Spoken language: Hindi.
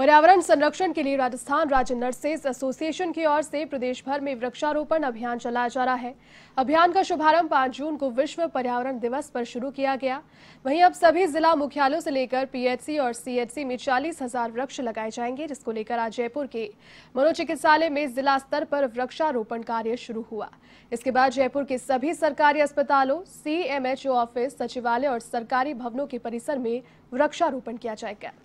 पर्यावरण संरक्षण के लिए राजस्थान राज्य नर्सेज एसोसिएशन की ओर से प्रदेश भर में वृक्षारोपण अभियान चलाया जा रहा है अभियान का शुभारंभ 5 जून को विश्व पर्यावरण दिवस पर शुरू किया गया वहीं अब सभी जिला मुख्यालयों से लेकर पीएचसी और सीएचसी में चालीस हजार वृक्ष लगाए जाएंगे जिसको लेकर आज जयपुर के मनोचिकित्सालय में जिला स्तर पर वृक्षारोपण कार्य शुरू हुआ इसके बाद जयपुर के सभी सरकारी अस्पतालों सीएमएचओ ऑफिस सचिवालय और सरकारी भवनों के परिसर में वृक्षारोपण किया जाएगा